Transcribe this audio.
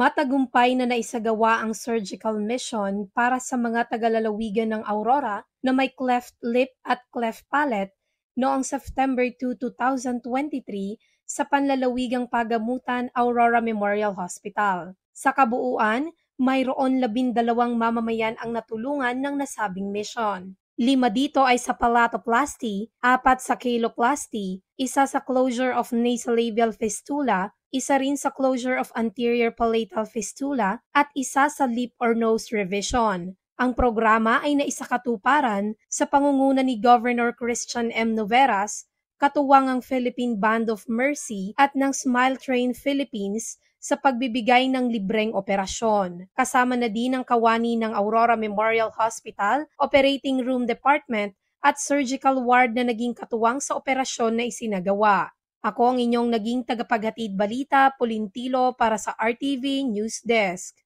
Matagumpay na naisagawa ang surgical mission para sa mga tagalalawigan ng Aurora na may cleft lip at cleft palate noong September 2, 2023 sa Panlalawigang Pagamutan Aurora Memorial Hospital. Sa kabuuan, mayroon labindalawang mamamayan ang natulungan ng nasabing misyon. Lima dito ay sa palatoplasty, apat sa caloplasty, isa sa closure of nasolabial fistula, isa rin sa closure of anterior palatal fistula, at isa sa lip or nose revision. Ang programa ay naisakatuparan sa pangunguna ni Governor Christian M. Noveras, katuwang ang Philippine Band of Mercy at ng Smile Train Philippines sa pagbibigay ng libreng operasyon. Kasama na din ang kawani ng Aurora Memorial Hospital, Operating Room Department at Surgical Ward na naging katuwang sa operasyon na isinagawa. Ako ang inyong naging tagapaghatid balita, Pulintilo para sa RTV News Desk.